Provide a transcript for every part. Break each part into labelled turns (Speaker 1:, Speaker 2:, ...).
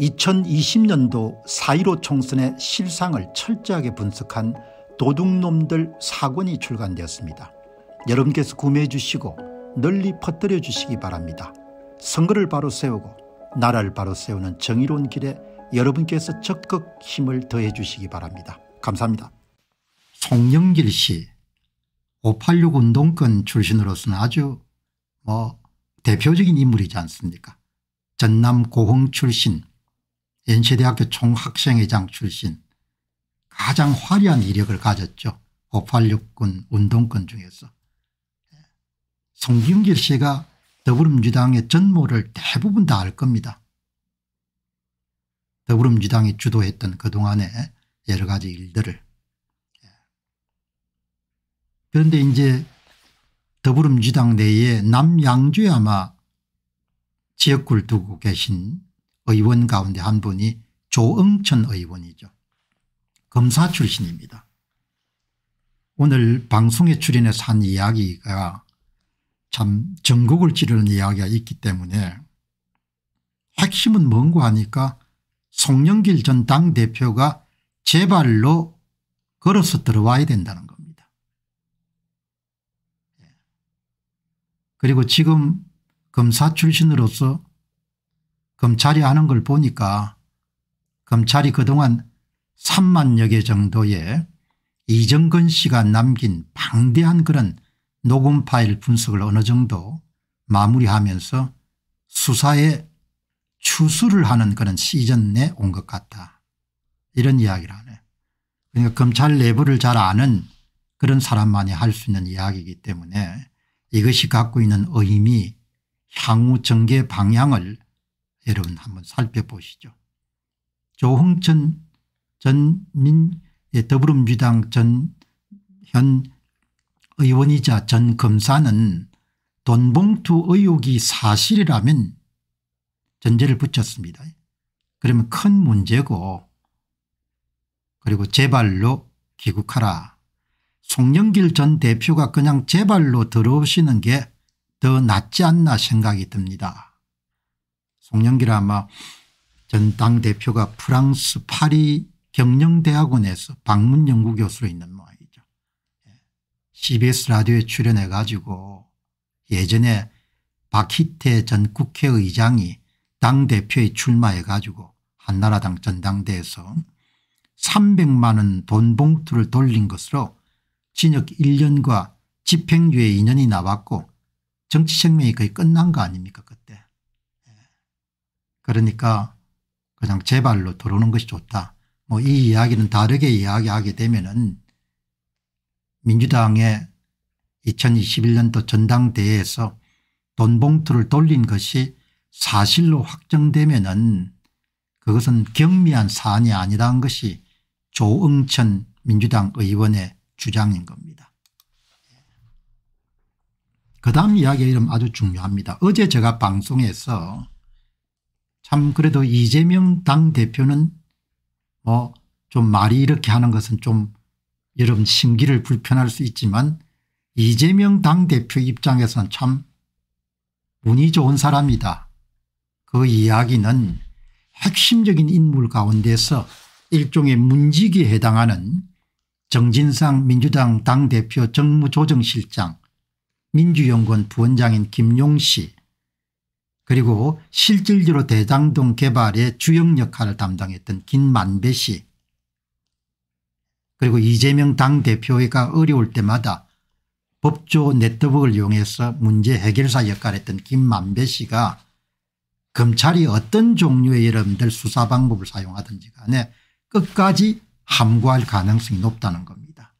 Speaker 1: 2020년도 4.15 총선의 실상을 철저하게 분석한 도둑놈들 사권이 출간되었습니다. 여러분께서 구매해 주시고 널리 퍼뜨려 주시기 바랍니다. 선거를 바로 세우고 나라를 바로 세우는 정의로운 길에 여러분께서 적극 힘을 더해 주시기 바랍니다. 감사합니다. 송영길 씨586 운동권 출신으로서는 아주 뭐 대표적인 인물이지 않습니까 전남 고흥 출신 연세대학교 총학생회장 출신 가장 화려한 이력을 가졌죠. 586군 운동권 중에서. 송중길 씨가 더불어민주당의 전모를 대부분 다 알 겁니다. 더불어민주당이 주도했던 그동안의 여러 가지 일들을. 그런데 이제 더불어민주당 내에 남양주에 아마 지역구를 두고 계신 의원 가운데 한 분이 조응천 의원이죠. 검사 출신입니다. 오늘 방송에 출연해서 한 이야기가 참 전국을 찌르는 이야기가 있기 때문에 핵심은 뭔고 하니까 송영길 전 당대표가 제 발로 걸어서 들어와야 된다는 겁니다. 예. 그리고 지금 검사 출신으로서 검찰이 하는 걸 보니까 검찰이 그동안 3만여 개 정도의 이정근 씨가 남긴 방대한 그런 녹음 파일 분석을 어느 정도 마무리하면서 수사에 추수를 하는 그런 시즌에 온 것 같다. 이런 이야기를 하네. 그러니까 검찰 내부를 잘 아는 그런 사람만이 할 수 있는 이야기이기 때문에 이것이 갖고 있는 의미 향후 전개 방향을 여러분 한번 살펴보시죠. 조홍천 전민 예, 더불어민주당 전 현 의원이자 전 검사는 돈봉투 의혹이 사실이라면 전제를 붙였습니다. 그러면 큰 문제고 그리고 제발로 귀국하라. 송영길 전 대표가 그냥 제발로 들어오시는 게 더 낫지 않나 생각이 듭니다. 송영길 아마 전 당대표가 프랑스 파리 경영대학원에서 방문 연구교수로 있는 모양이죠. 예. CBS 라디오에 출연해 가지고 예전에 박희태 전 국회의장이 당대표에 출마해 가지고 한나라당 전당대에서 300만 원 돈 봉투를 돌린 것으로 징역 1년과 집행유예 2년이 나왔고 정치 생명이 거의 끝난 거 아닙니까 그때. 그러니까 그냥 제 발로 들어오는 것이 좋다. 뭐 이 이야기는 다르게 이야기하게 되면은 민주당의 2021년도 전당대회에서 돈 봉투를 돌린 것이 사실로 확정되면은 그것은 경미한 사안이 아니라는 것이 조응천 민주당 의원의 주장인 겁니다. 그 다음 이야기 이름 아주 중요합니다. 어제 제가 방송에서 참 그래도 이재명 당대표는 뭐좀 말이 이렇게 하는 것은 좀 여러분 심기를 불편할 수 있지만 이재명 당대표 입장에서는 참 운이 좋은 사람이다. 그 이야기는 핵심적인 인물 가운데서 일종의 문직에 해당하는 정진상 민주당 당대표 정무조정실장 민주연구원 부원장인 김용시 그리고 실질적으로 대장동 개발의 주역 역할을 담당했던 김만배 씨 그리고 이재명 당대표가 어려울 때마다 법조 네트워크를 이용해서 문제 해결사 역할을 했던 김만배 씨가 검찰이 어떤 종류의 여러분들 수사 방법을 사용하든지 간에 끝까지 함구할 가능성이 높다는 겁니다.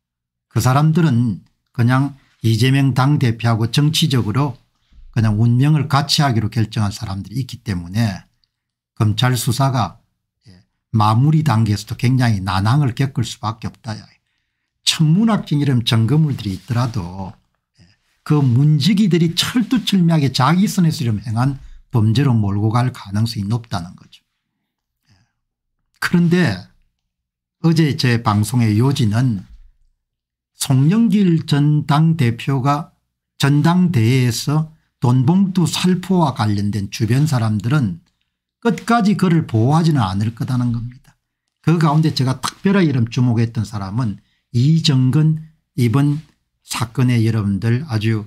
Speaker 1: 그 사람들은 그냥 이재명 당대표하고 정치적으로 그냥 운명을 같이 하기로 결정한 사람들이 있기 때문에 검찰 수사가 예, 마무리 단계에서도 굉장히 난항을 겪을 수밖에 없다. 천문학적 이런 점거물들이 있더라도 예, 그 문지기들이 철두철미하게 자기 선에서 이런 행한 범죄로 몰고 갈 가능성이 높다는 거죠. 예. 그런데 어제 제 방송의 요지는 송영길 전 당대표가 전당대회에서 돈봉투 살포와 관련된 주변 사람들은 끝까지 그를 보호하지는 않을 거다는 겁니다. 그 가운데 제가 특별히 이름 주목했던 사람은 이정근 이번 사건의 여러분들 아주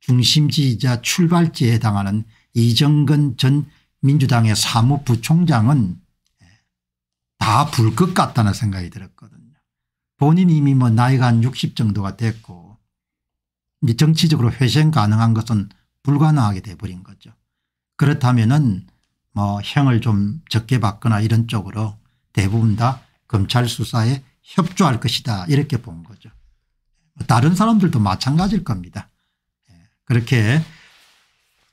Speaker 1: 중심지이자 출발지에 해당하는 이정근 전 민주당의 사무부총장은 다 불 것 같다는 생각이 들었거든요. 본인 이미 뭐 나이가 한 60 정도가 됐고 정치적으로 회생 가능한 것은 불가능하게 돼버린 거죠. 그렇다면은 뭐 형을 좀 적게 받거나 이런 쪽으로 대부분 다 검찰 수사에 협조할 것이다 이렇게 본 거죠. 다른 사람들도 마찬가지일 겁니다. 예, 그렇게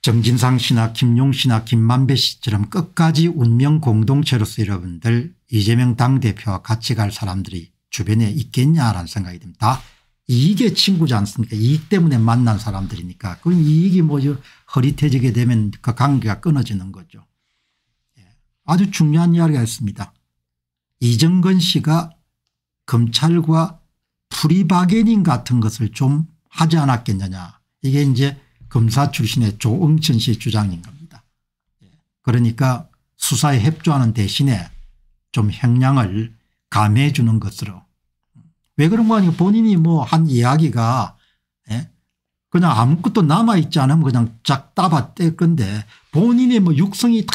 Speaker 1: 정진상 씨나 김용 씨나 김만배 씨처럼 끝까지 운명 공동체로서 여러분들 이재명 당대표와 같이 갈 사람들이 주변에 있겠냐라는 생각이 듭니다. 이익의 친구지 않습니까 이익 때문에 만난 사람들이니까 그럼 이익이 뭐죠 허릿해지게 되면 그 관계가 끊어지는 거죠. 예. 아주 중요한 이야기가 있습니다. 이정근 씨가 검찰과 프리바게닝 같은 것을 좀 하지 않았겠느냐 이게 이제 검사 출신의 조응천 씨 주장인 겁니다. 예. 그러니까 수사에 협조하는 대신에 좀 형량을 감해 주는 것으로 왜 그런 거 아니에요. 본인이 뭐 한 이야기가 예? 그냥 아무것도 남아있지 않으면 그냥 쫙 따바 뗄 건데 본인의 뭐 육성이 다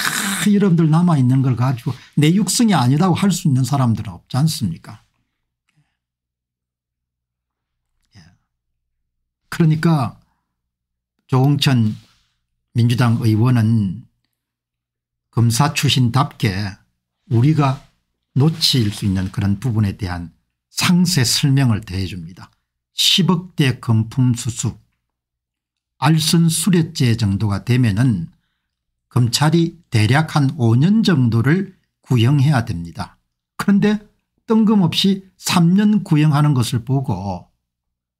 Speaker 1: 여러분들 남아있는 걸 가지고 내 육성이 아니라고 할 수 있는 사람들은 없지 않습니까 예. 그러니까 조홍천 민주당 의원은 검사 출신답게 우리가 놓칠 수 있는 그런 부분에 대한 상세 설명을 더해줍니다. 10억대 금품 수수 알선 수뢰죄 정도가 되면 은 검찰이 대략 한 5년 정도를 구형해야 됩니다. 그런데 뜬금없이 3년 구형하는 것을 보고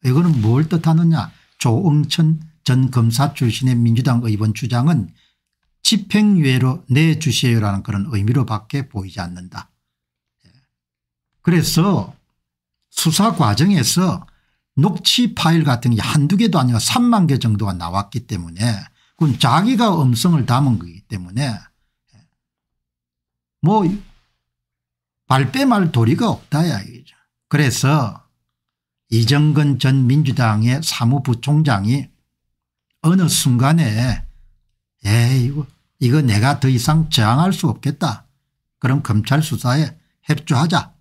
Speaker 1: 이거는 뭘 뜻하느냐 조응천 전 검사 출신의 민주당 의원 주장은 집행유예로 내주시오라는 그런 의미로 밖에 보이지 않는다. 그래서 수사 과정에서 녹취 파일 같은 게 한두 개도 아니고 3만 개 정도가 나왔기 때문에 그건 자기가 음성을 담은 거기 때문에 뭐 발뺌할 도리가 없다 야기죠. 그래서 이정근 전 민주당의 사무부총장이 어느 순간에 에이 이거, 이거 내가 더 이상 저항할 수 없겠다. 그럼 검찰 수사에 협조하자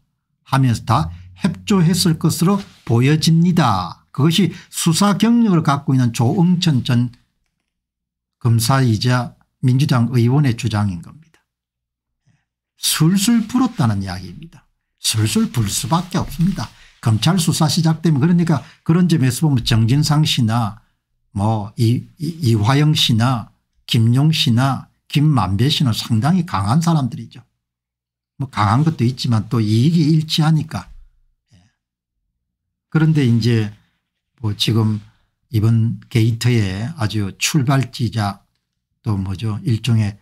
Speaker 1: 하면서 다 협조했을 것으로 보여집니다. 그것이 수사 경력을 갖고 있는 조응천 전 검사이자 민주당 의원의 주장인 겁니다. 술술 풀었다는 이야기입니다. 술술 불 수밖에 없습니다. 검찰 수사 시작되면 그러니까 그런 점에서 보면 정진상 씨나 뭐 이화영 씨나 김용 씨나 김만배 씨는 상당히 강한 사람들이죠. 뭐 강한 것도 있지만 또 이익이 일치하니까 그런데 이제 뭐 지금 이번 게이트의 아주 출발지자 또 뭐죠 일종의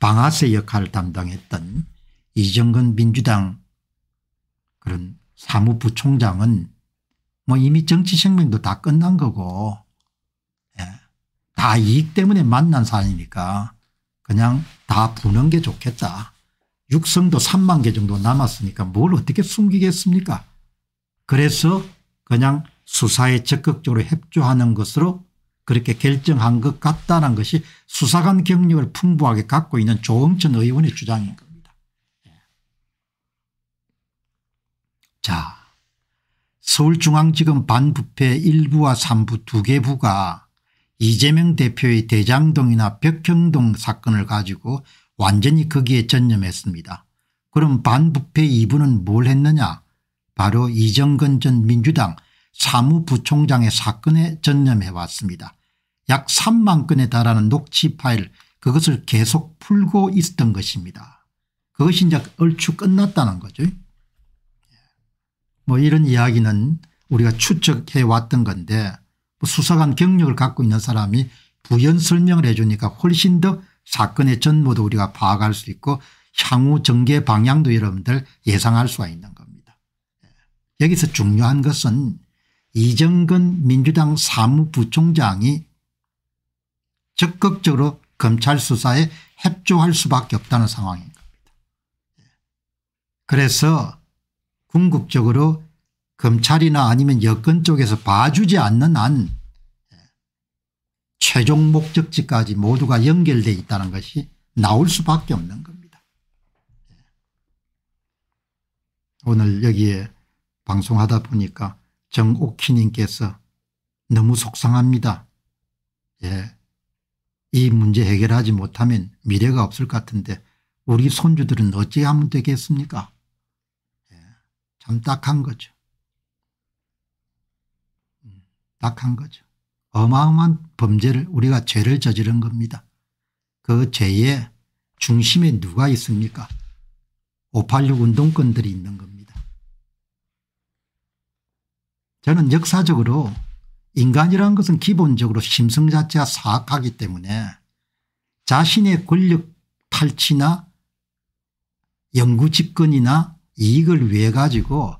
Speaker 1: 방아쇠 역할을 담당했던 이정근 민주당 그런 사무부총장은 뭐 이미 정치 생명도 다 끝난 거고 예. 다 이익 때문에 만난 사이니까 안 그냥 다 부는 게 좋겠다. 육성도 3만 개 정도 남았으니까 뭘 어떻게 숨기겠습니까 그래서 그냥 수사에 적극적으로 협조하는 것으로 그렇게 결정한 것 같다는 것이 수사관 경력을 풍부하게 갖고 있는 조응천 의원의 주장인 겁니다. 예. 자 서울중앙지검 반부패 1부와 3부 두개 부가 이재명 대표의 대장동이나 벽형동 사건을 가지고 완전히 거기에 전념했습니다. 그럼 반부패 2부는 뭘 했느냐 바로 이정근 전 민주당 사무부총장의 사건에 전념해 왔습니다. 약 3만 건에 달하는 녹취 파일 그것을 계속 풀고 있었던 것입니다. 그것이 이제 얼추 끝났다는 거죠. 뭐 이런 이야기는 우리가 추측해 왔던 건데 뭐 수사관 경력을 갖고 있는 사람이 부연 설명을 해 주니까 훨씬 더 사건의 전모도 우리가 파악할 수 있고 향후 전개 방향도 여러분들 예상할 수가 있는 거죠. 여기서 중요한 것은 이정근 민주당 사무부총장이 적극적으로 검찰 수사에 협조할 수밖에 없다는 상황인 겁니다. 그래서 궁극적으로 검찰이나 아니면 여권 쪽에서 봐주지 않는 한 최종 목적지까지 모두가 연결되어 있다는 것이 나올 수밖에 없는 겁니다. 오늘 여기에 방송하다 보니까 정옥희님께서 너무 속상합니다. 예. 이 문제 해결하지 못하면 미래가 없을 것 같은데 우리 손주들은 어찌 하면 되겠습니까? 예. 참 딱한 거죠. 음, 딱한 거죠. 어마어마한 범죄를 우리가 죄를 저지른 겁니다. 그 죄의 중심에 누가 있습니까? 586 운동권들이 있는 겁니다. 저는 역사적으로 인간이라는 것은 기본적으로 심성 자체가 사악하기 때문에 자신의 권력 탈취나 영구 집권이나 이익을 위해 가지고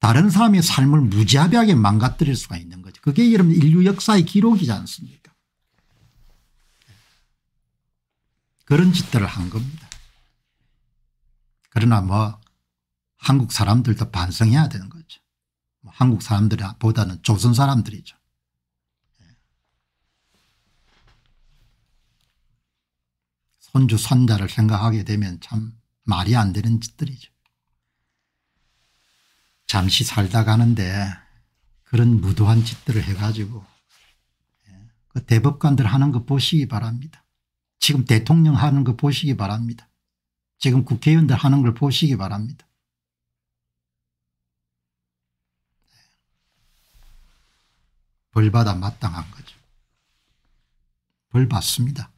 Speaker 1: 다른 사람의 삶을 무자비하게 망가뜨릴 수가 있는 거죠. 그게 여러분 인류 역사의 기록이지 않습니까 그런 짓들을 한 겁니다. 그러나 뭐 한국 사람들도 반성해야 되는 거죠. 한국 사람들보다는 조선 사람들이죠. 손주 손자를 생각하게 되면 참 말이 안 되는 짓들이죠. 잠시 살다 가는데 그런 무도한 짓들을 해가지고 예, 그 대법관들 하는 거 보시기 바랍니다. 지금 대통령 하는 거 보시기 바랍니다. 지금 국회의원들 하는 걸 보시기 바랍니다. 벌받아 마땅한 거죠. 벌받습니다.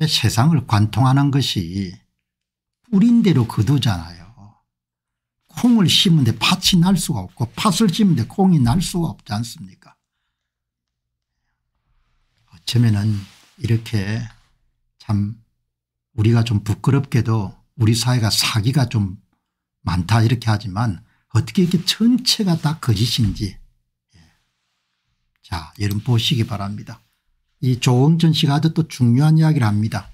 Speaker 1: 예. 세상을 관통하는 것이 뿌린 대로 거두잖아요. 콩을 심은데 팥이 날 수가 없고 팥을 심은데 콩이 날 수가 없지 않습니까? 어쩌면 이렇게 참 우리가 좀 부끄럽게도 우리 사회가 사기가 좀 많다 이렇게 하지만 어떻게 이렇게 전체가 다 거짓인지 예. 자 여러분 보시기 바랍니다. 이 조홍천 씨가 아주 또 중요한 이야기를 합니다.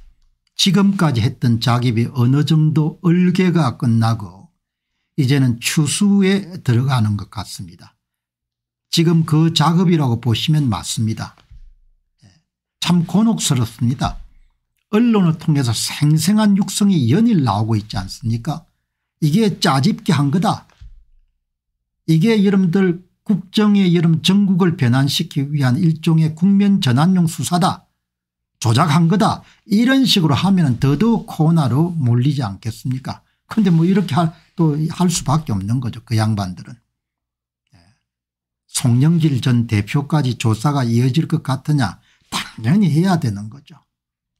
Speaker 1: 지금까지 했던 작업이 어느 정도 얼개가 끝나고 이제는 추수에 들어가는 것 같습니다. 지금 그 작업이라고 보시면 맞습니다. 예. 참 곤혹스럽습니다. 언론을 통해서 생생한 육성이 연일 나오고 있지 않습니까 이게 짜집게 한 거다 이게 여러분들 국정의 여름 전국을 변환시키기 위한 일종의 국면 전환용 수사다. 조작한 거다. 이런 식으로 하면 더더욱 코나로 몰리지 않겠습니까 근데 뭐 이렇게 할 또할 수밖에 없는 거죠. 그 양반들은. 예. 송영길 전 대표까지 조사가 이어질 것 같으냐 당연히 해야 되는 거죠.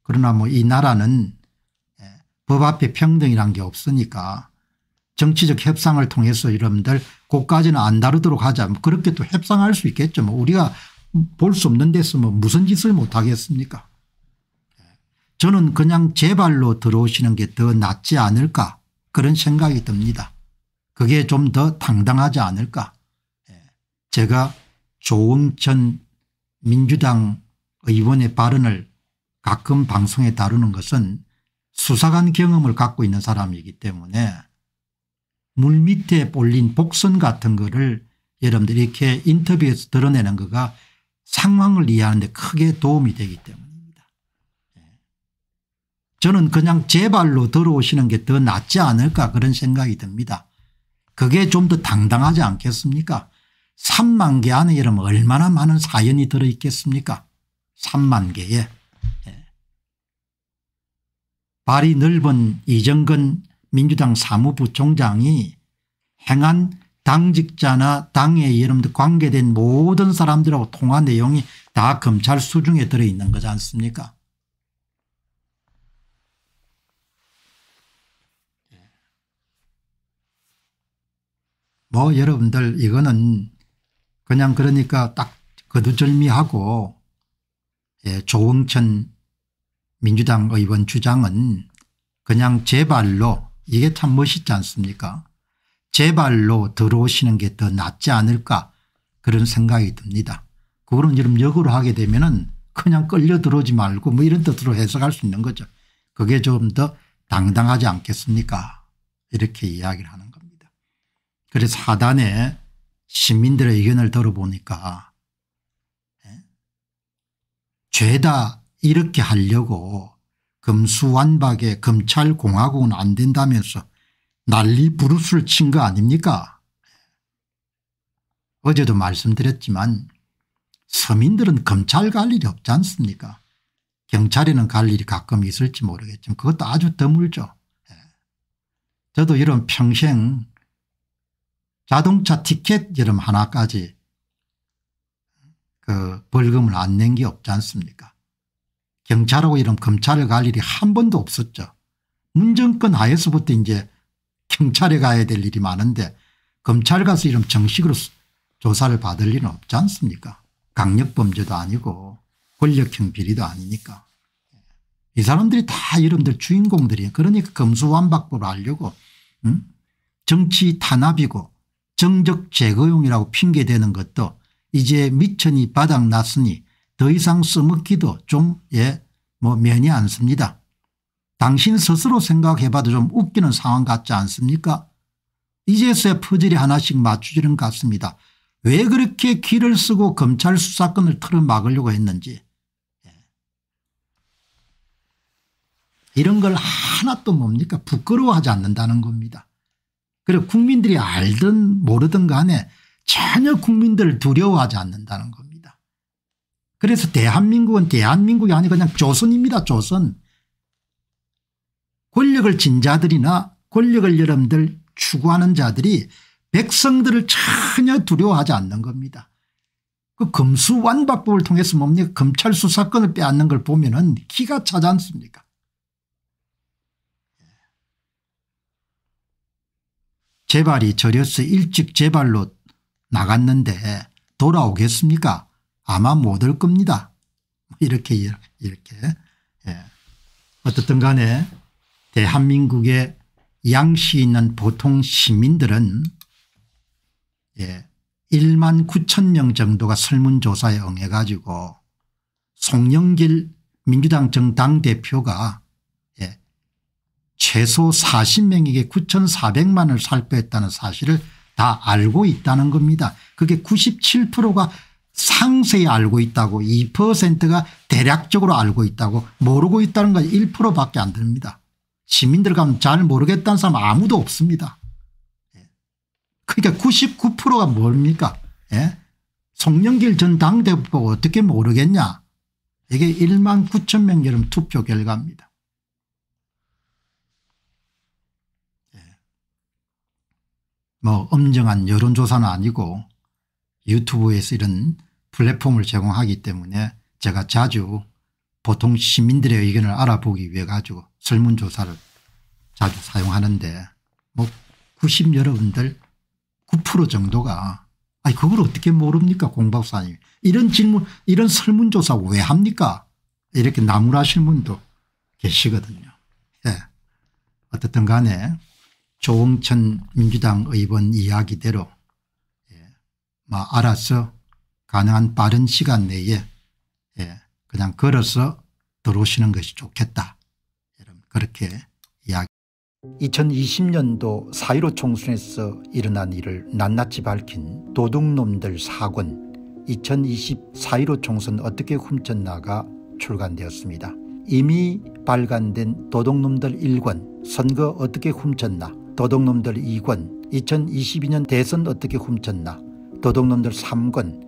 Speaker 1: 그러나 뭐 이 나라는 예, 법 앞에 평등이란 게 없으니까 정치적 협상을 통해서 여러분들 그까지는 안 다루도록 하자 뭐 그렇게 또 협상할 수 있겠죠. 뭐 우리가 볼 수 없는 데서 뭐 무슨 짓을 못하겠습니까 저는 그냥 제 발로 들어오시는 게 더 낫지 않을까 그런 생각이 듭니다. 그게 좀 더 당당하지 않을까 예. 제가 조응천 민주당 의원의 발언을 가끔 방송에 다루는 것은 수사관 경험을 갖고 있는 사람이기 때문에 물밑에 볼린 복선 같은 거를 여러분들 이렇게 이 인터뷰에서 드러내는 거가 상황을 이해하는데 크게 도움이 되기 때문입니다. 예. 저는 그냥 제 발로 들어오시는 게 더 낫지 않을까 그런 생각이 듭니다. 그게 좀 더 당당하지 않겠습니까 3만 개 안에 여러분 얼마나 많은 사연이 들어있겠습니까 3만 개에 예. 발이 넓은 이정근 민주당 사무부총장이 행한 당직자나 당에 여러분들 관계된 모든 사람들하고 통화 내용이 다 검찰 수중에 들어있는 거지 않습니까 뭐 여러분들 이거는 그냥 그러니까 딱 거두절미하고 예, 조응천 민주당 의원 주장은 그냥 제발로 이게 참 멋있지 않습니까 제발로 들어오시는 게 더 낫지 않을까 그런 생각이 듭니다. 그거는 지금 역으로 하게 되면 은 그냥 끌려 들어오지 말고 뭐 이런 뜻으로 해석할 수 있는 거죠. 그게 좀 더 당당하지 않겠습니까 이렇게 이야기를 하는 겁니다. 그래서 하단에 시민들의 의견을 들어보니까 예? 죄다 이렇게 하려고 금수완박에 검찰공화국은 안 된다면서 난리 부르스를 친 거 아닙니까 어제도 말씀드렸지만 서민들은 검찰 갈 일이 없지 않습니까 경찰에는 갈 일이 가끔 있을지 모르겠지만 그것도 아주 드물죠 예. 저도 이런 평생 자동차 티켓 이름 하나까지 그 벌금을 안 낸 게 없지 않습니까 경찰하고 이런 검찰에갈 일이 한 번도 없었죠. 문정권 하에서부터 이제 경찰에 가야 될 일이 많은데 검찰 가서 이런 정식으로 조사를 받을 일은 없지 않습니까 강력범죄도 아니고 권력형 비리도 아니니까. 이 사람들이 다 여러분들 주인공들이에요. 그러니까 검수완박법을 알려고 응? 정치 탄압이고 정적 제거용이라고 핑계대는 것도 이제 미천이 바닥났으니 더 이상 써먹기도 좀 예 뭐 면이 안 씁니다. 당신 스스로 생각해봐도 좀 웃기는 상황 같지 않습니까 이제서야 퍼즐이 하나씩 맞추지는 같습니다. 왜 그렇게 기를 쓰고 검찰 수사권을 틀어막으려고 했는지 예. 이런 걸 하나도 뭡니까 부끄러워하지 않는다는 겁니다. 그리고 국민들이 알든 모르든 간에 전혀 국민들을 두려워하지 않는다는 겁니다. 그래서 대한민국은 대한민국이 아니고 그냥 조선입니다. 조선. 권력을 진 자들이나 권력을 여러분들 추구하는 자들이 백성들을 전혀 두려워하지 않는 겁니다. 그 금수완박법을 통해서 뭡니까 검찰 수사권을 빼앗는 걸 보면 은 기가 차지 않습니까 재발이 저려서 일찍 재발로 나갔는데 돌아오겠습니까 아마 못 올 겁니다. 이렇게 이렇게 예. 어떻든 간에 대한민국의 양시 있는 보통 시민들은 예, 1만 9천 명 정도가 설문조사에 응해 가지고 송영길 민주당 정당 대표가 예, 최소 40명에게 9,400만을 살펴했다는 사실을 다 알고 있다는 겁니다. 그게 97%가 상세히 알고 있다고 2%가 대략적으로 알고 있다고 모르고 있다는 건 1%밖에 안 됩니다. 시민들 가면 잘 모르겠다는 사람 아무도 없습니다. 예. 그러니까 99%가 뭡니까 예? 송영길 전 당대표가 어떻게 모르겠냐 이게 1만 9천 명 여름 투표 결과입니다. 예. 뭐 엄정한 여론조사는 아니고 유튜브에서 이런 플랫폼을 제공하기 때문에 제가 자주 보통 시민들의 의견을 알아보기 위해 가지고 설문조사를 자주 사용하는데 뭐 90 여러분들 9% 정도가 아니 그걸 어떻게 모릅니까 공 박사님 이런 질문 이런 설문조사 왜 합니까 이렇게 나무라실 분도 계시거든요. 예. 어떻든 간에 조홍천 민주당 의원 이야기대로 예. 뭐 알아서 가능한 빠른 시간 내에 예, 그냥 걸어서 들어오시는 것이 좋겠다. 여러분 그렇게 이야기 2020년도 4.15 총선에서 일어난 일을 낱낱이 밝힌 도둑놈들 사권 2020 4.15 총선 어떻게 훔쳤나가 출간되었습니다. 이미 발간된 도둑놈들 1권 선거 어떻게 훔쳤나 도둑놈들 2권 2022년 대선 어떻게 훔쳤나 도둑놈들 3권